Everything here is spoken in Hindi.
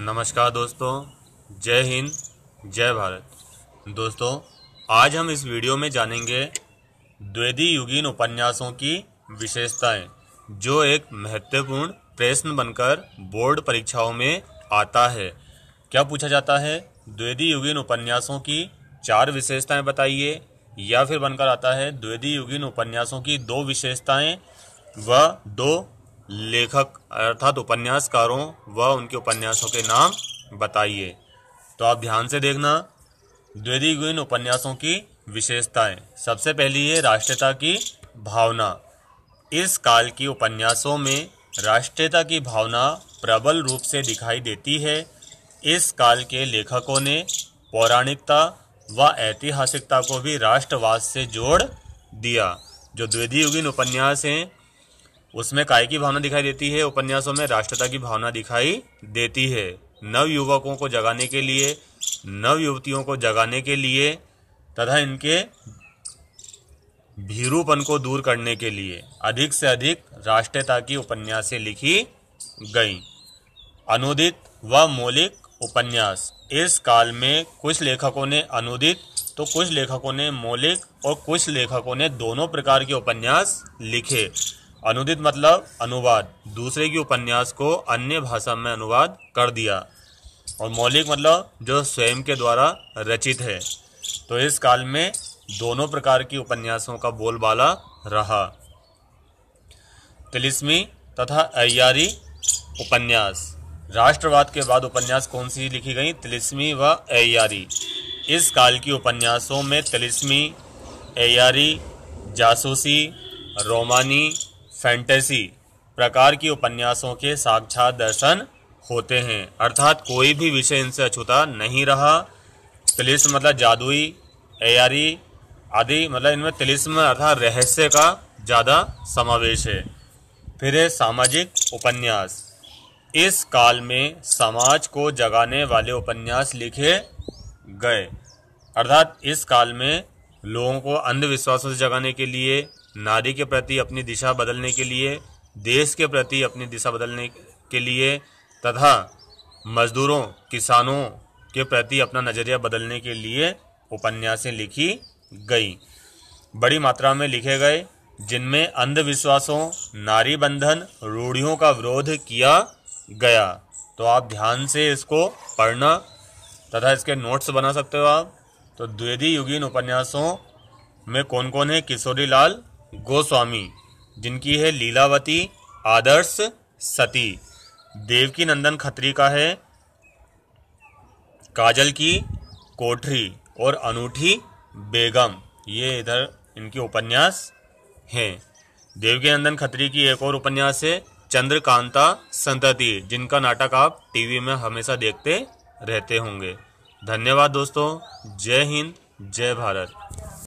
नमस्कार दोस्तों जय हिंद जय भारत दोस्तों आज हम इस वीडियो में जानेंगे द्वैदी युगीन उपन्यासों की विशेषताएं जो एक महत्वपूर्ण प्रश्न बनकर बोर्ड परीक्षाओं में आता है क्या पूछा जाता है द्वैदी युगीन उपन्यासों की चार विशेषताएं बताइए या फिर बनकर आता है द्वैदी युगीन उपन्यासों की दो विशेषताएं व दो लेखक अर्थात उपन्यासकारों व उनके उपन्यासों के नाम बताइए तो आप ध्यान से देखना द्विदिग उपन्यासों की विशेषताएं सबसे पहली है राष्ट्रीयता की भावना इस काल की उपन्यासों में राष्ट्रीयता की भावना प्रबल रूप से दिखाई देती है इस काल के लेखकों ने पौराणिकता व ऐतिहासिकता को भी राष्ट्रवाद से जोड़ दिया जो द्वितीयुगीन उपन्यास हैं उसमें काय की भावना दिखाई देती है उपन्यासों में राष्ट्रता की भावना दिखाई देती है नव युवकों को जगाने के लिए नव युवतियों को जगाने के लिए तथा इनके भीरूपन को दूर करने के लिए अधिक से अधिक राष्ट्रता की उपन्यासें लिखी गई अनुदित व मौलिक उपन्यास इस काल में कुछ लेखकों ने अनुदित तो कुछ लेखकों ने मौलिक और कुछ लेखकों ने दोनों प्रकार के उपन्यास लिखे अनुदित मतलब अनुवाद दूसरे की उपन्यास को अन्य भाषा में अनुवाद कर दिया और मौलिक मतलब जो स्वयं के द्वारा रचित है तो इस काल में दोनों प्रकार के उपन्यासों का बोलबाला रहा तिलिस्मी तथा अयारी उपन्यास राष्ट्रवाद के बाद उपन्यास कौन सी लिखी गई तिलिस्मी व अयारी इस काल की उपन्यासों में तिलिस्मी अयारी जासूसी रोमानी फैंटेसी प्रकार की उपन्यासों के साक्षात दर्शन होते हैं अर्थात कोई भी विषय इनसे अछूता नहीं रहा तिलिस्म मतलब जादुई एयारी आदि मतलब इनमें तिलिस्म अर्थात रहस्य का ज़्यादा समावेश है फिर है सामाजिक उपन्यास इस काल में समाज को जगाने वाले उपन्यास लिखे गए अर्थात इस काल में लोगों को अंधविश्वासों से जगाने के लिए नारी के प्रति अपनी दिशा बदलने के लिए देश के प्रति अपनी दिशा बदलने के लिए तथा मजदूरों किसानों के प्रति अपना नज़रिया बदलने के लिए उपन्यासें लिखी गई बड़ी मात्रा में लिखे गए जिनमें अंधविश्वासों नारी बंधन रूढ़ियों का विरोध किया गया तो आप ध्यान से इसको पढ़ना तथा इसके नोट्स बना सकते हो आप तो द्वेदी युगीन उपन्यासों में कौन कौन है किशोरी लाल गोस्वामी जिनकी है लीलावती आदर्श सती देवकी नंदन खत्री का है काजल की कोठरी और अनूठी बेगम ये इधर इनके उपन्यास हैं देवकी नंदन खत्री की एक और उपन्यास है चंद्रकांता संतति जिनका नाटक आप टीवी में हमेशा देखते रहते होंगे धन्यवाद दोस्तों जय हिंद जय भारत